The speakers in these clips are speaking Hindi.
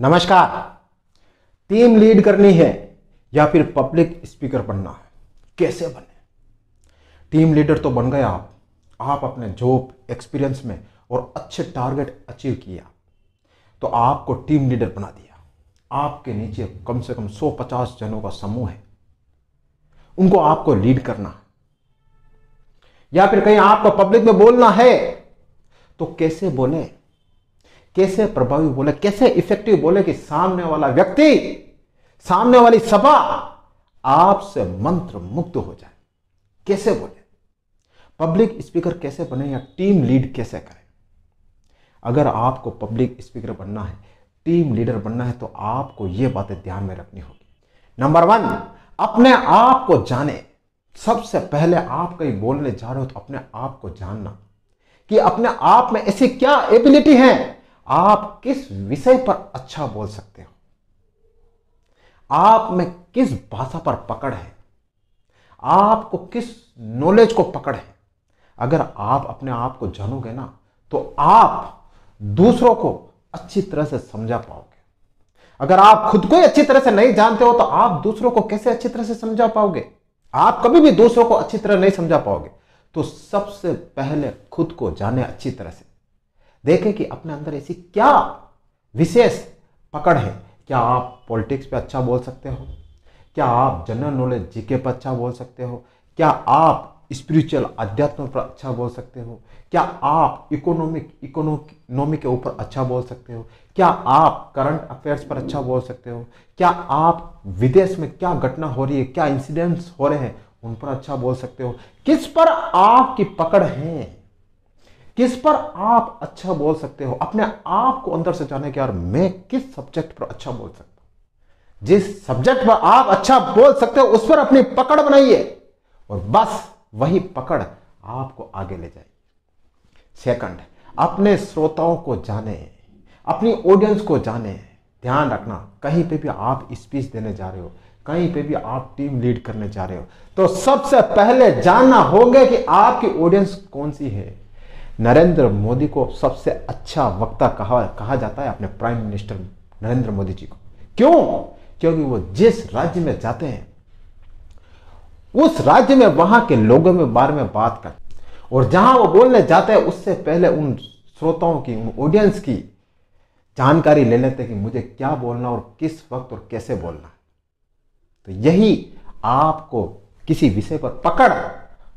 नमस्कार टीम लीड करनी है या फिर पब्लिक स्पीकर बनना है कैसे बने टीम लीडर तो बन गए आप आप अपने जॉब एक्सपीरियंस में और अच्छे टारगेट अचीव किया तो आपको टीम लीडर बना दिया आपके नीचे कम से कम 150 जनों का समूह है उनको आपको लीड करना है या फिर कहीं आपको पब्लिक में बोलना है तो कैसे बोले कैसे प्रभावी बोले कैसे इफेक्टिव बोले कि सामने वाला व्यक्ति सामने वाली सभा आपसे मंत्र मुक्त हो जाए कैसे बोले पब्लिक स्पीकर कैसे बने या टीम लीड कैसे करें अगर आपको पब्लिक स्पीकर बनना है टीम लीडर बनना है तो आपको यह बातें ध्यान में रखनी होगी नंबर वन अपने आप को जाने सबसे पहले आप कहीं बोलने जा रहे हो तो अपने आप को जानना कि अपने आप में ऐसी क्या एबिलिटी है आप किस विषय पर अच्छा बोल सकते हो आप में किस भाषा पर पकड़ है आपको किस नॉलेज को पकड़ है अगर आप अपने आप को जानोगे ना तो आप दूसरों को अच्छी तरह से समझा पाओगे अगर आप खुद को ही अच्छी तरह से नहीं जानते हो तो आप दूसरों को कैसे अच्छी तरह से समझा पाओगे आप कभी भी दूसरों को अच्छी तरह नहीं समझा पाओगे तो सबसे पहले खुद को जाने अच्छी तरह से देखें कि अपने अंदर ऐसी क्या विशेष पकड़ है क्या आप पॉलिटिक्स पे अच्छा बोल सकते हो क्या आप जनरल नॉलेज जीके पर अच्छा बोल सकते हो क्या आप स्पिरिचुअल अध्यात्म पर अच्छा बोल सकते हो क्या आप इकोनॉमिक इकोनॉमी के ऊपर अच्छा बोल सकते हो क्या आप करंट अफेयर्स पर अच्छा बोल सकते हो क्या आप विदेश में क्या घटना हो रही है क्या इंसिडेंट्स हो रहे हैं उन पर अच्छा बोल सकते हो किस पर आपकी पकड़ है किस पर आप अच्छा बोल सकते हो अपने आप को अंदर से जाने के यार मैं किस सब्जेक्ट पर अच्छा बोल सकता हूं जिस सब्जेक्ट पर आप अच्छा बोल सकते हो उस पर अपनी पकड़ बनाइए और बस वही पकड़ आपको आगे ले जाएगी सेकंड अपने श्रोताओं को जाने अपनी ऑडियंस को जाने ध्यान रखना कहीं पे भी आप स्पीच देने जा रहे हो कहीं पे भी आप टीम लीड करने जा रहे हो तो सबसे पहले जानना होगा कि आपकी ऑडियंस कौन सी है नरेंद्र मोदी को सबसे अच्छा वक्ता कहा कहा जाता है अपने प्राइम मिनिस्टर नरेंद्र मोदी जी को क्यों क्योंकि वो जिस राज्य में जाते हैं उस राज्य में वहां के लोगों में बारे में बात कर और जहां वो बोलने जाते हैं उससे पहले उन श्रोताओं की उन ऑडियंस की जानकारी ले लेते हैं कि मुझे क्या बोलना और किस वक्त और कैसे बोलना तो यही आपको किसी विषय पर पकड़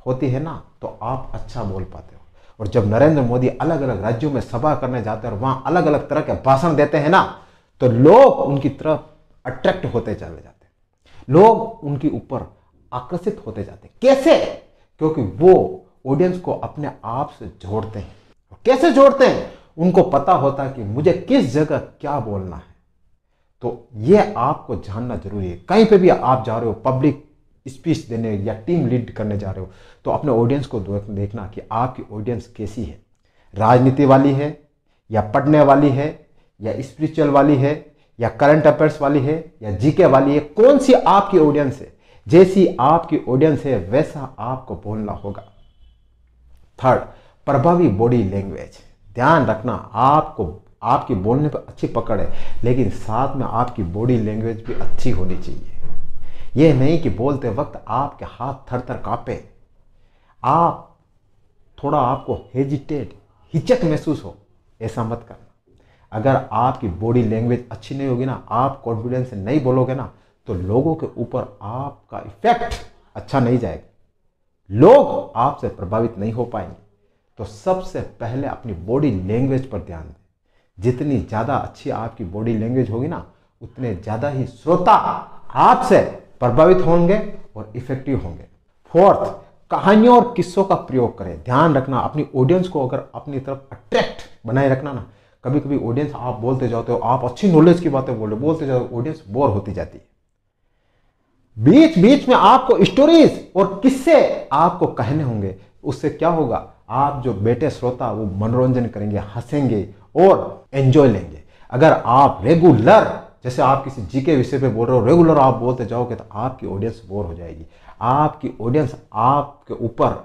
होती है ना तो आप अच्छा बोल पाते हो और जब नरेंद्र मोदी अलग अलग राज्यों में सभा करने जाते हैं और वहां अलग अलग तरह के भाषण देते हैं ना तो लोग उनकी तरफ अट्रैक्ट होते चले जाते लोग उनके ऊपर आकर्षित होते जाते कैसे क्योंकि वो ऑडियंस को अपने आप से जोड़ते हैं कैसे जोड़ते हैं उनको पता होता है कि मुझे किस जगह क्या बोलना है तो ये आपको जानना जरूरी है कहीं पे भी आप जा रहे हो पब्लिक स्पीच देने या टीम लीड करने जा रहे हो तो अपने ऑडियंस को देखना कि आपकी ऑडियंस कैसी है राजनीति वाली है या पढ़ने वाली है या स्पिरिचुअल वाली है या करंट अफेयर्स वाली है या जीके वाली है कौन सी आपकी ऑडियंस है जैसी आपकी ऑडियंस है वैसा आपको बोलना होगा थर्ड प्रभावी बॉडी लैंग्वेज ध्यान रखना आपको आपकी बोलने पर अच्छी पकड़ है लेकिन साथ में आपकी बॉडी लैंग्वेज भी अच्छी होनी चाहिए यह नहीं कि बोलते वक्त आपके हाथ थर थर कांपे आप थोड़ा आपको हेजिटेट हिचक महसूस हो ऐसा मत करना अगर आपकी बॉडी लैंग्वेज अच्छी नहीं होगी ना आप कॉन्फिडेंस से नहीं बोलोगे ना तो लोगों के ऊपर आपका इफेक्ट अच्छा नहीं जाएगा लोग आपसे प्रभावित नहीं हो पाएंगे तो सबसे पहले अपनी बॉडी लैंग्वेज पर ध्यान दें जितनी ज़्यादा अच्छी आपकी बॉडी लैंग्वेज होगी ना उतने ज़्यादा ही श्रोता आपसे प्रभावित होंगे और इफेक्टिव होंगे फोर्थ कहानियों और किस्सों का प्रयोग करें ध्यान रखना अपनी ऑडियंस को अगर अपनी तरफ अट्रैक्ट बनाए रखना ना कभी कभी ऑडियंस आप बोलते जाते हो आप अच्छी नॉलेज की बातें बोल बोलते जाते हो ऑडियंस बोर होती जाती है बीच बीच में आपको स्टोरीज और किस्से आपको कहने होंगे उससे क्या होगा आप जो बेटे श्रोता वो मनोरंजन करेंगे हंसेंगे और एंजॉय लेंगे अगर आप रेगुलर जैसे आप किसी जी के विषय पे बोल रहे हो रेगुलर आप बोलते जाओगे तो आपकी ऑडियंस बोर हो जाएगी आपकी ऑडियंस आपके ऊपर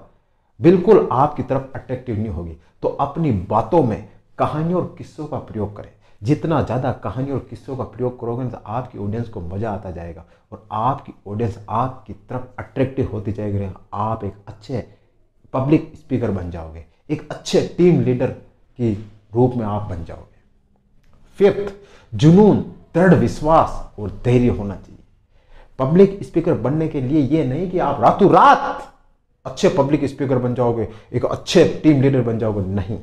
बिल्कुल आपकी तरफ अट्रैक्टिव नहीं होगी तो अपनी बातों में कहानियों और किस्सों का प्रयोग करें जितना ज़्यादा कहानी और किस्सों का प्रयोग करोगे ना तो आपकी ऑडियंस को मज़ा आता जाएगा और आपकी ऑडियंस आपकी तरफ अट्रैक्टिव होती जाएगी आप एक अच्छे पब्लिक स्पीकर बन जाओगे एक अच्छे टीम लीडर की रूप में आप बन जाओगे फिफ्थ जुनून दृढ़ विश्वास और धैर्य होना चाहिए पब्लिक स्पीकर बनने के लिए यह नहीं कि आप रातों रात अच्छे पब्लिक स्पीकर बन जाओगे एक अच्छे टीम लीडर बन जाओगे नहीं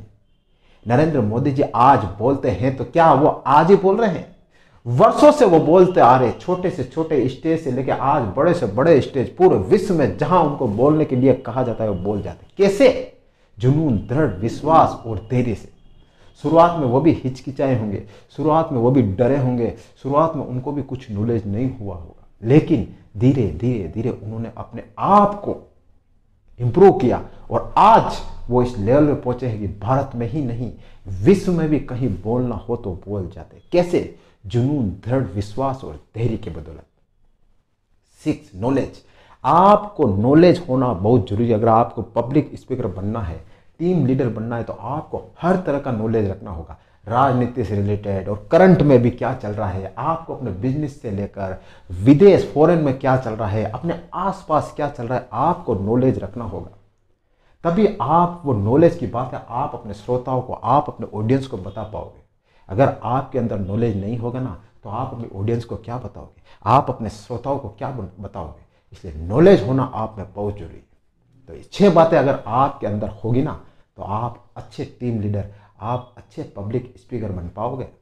नरेंद्र मोदी जी आज बोलते हैं तो क्या वो आज ही बोल रहे हैं वर्षों से वो बोलते आ रहे छोटे से छोटे स्टेज से लेकर आज बड़े से बड़े स्टेज पूरे विश्व में जहां उनको बोलने के लिए कहा जाता है वो बोल जाते कैसे जुनून दृढ़ विश्वास और धैर्य से शुरुआत में वो भी हिचकिचाए होंगे शुरुआत में वो भी डरे होंगे शुरुआत में उनको भी कुछ नॉलेज नहीं हुआ होगा लेकिन धीरे धीरे धीरे उन्होंने अपने आप को इम्प्रूव किया और आज वो इस लेवल में पहुंचे हैं कि भारत में ही नहीं विश्व में भी कहीं बोलना हो तो बोल जाते कैसे जुनून दृढ़ विश्वास और धैर्य के बदौलत सिक्स नॉलेज आपको नॉलेज होना बहुत जरूरी है अगर आपको पब्लिक स्पीकर बनना है टीम लीडर बनना है तो आपको हर तरह का नॉलेज रखना होगा राजनीति से रिलेटेड और करंट में भी क्या चल रहा है आपको अपने बिजनेस से लेकर विदेश फॉरेन में क्या चल रहा है अपने आसपास क्या चल रहा है आपको नॉलेज रखना होगा तभी आप वो नॉलेज की बात है आप अपने श्रोताओं को आप अपने ऑडियंस को बता पाओगे अगर आपके अंदर नॉलेज नहीं होगा ना तो आप अपने ऑडियंस को क्या बताओगे आप अपने श्रोताओं को क्या बताओगे इसलिए नॉलेज होना आप में बहुत जरूरी है तो ये छह बातें अगर आपके अंदर होगी ना तो आप अच्छे टीम लीडर आप अच्छे पब्लिक स्पीकर बन पाओगे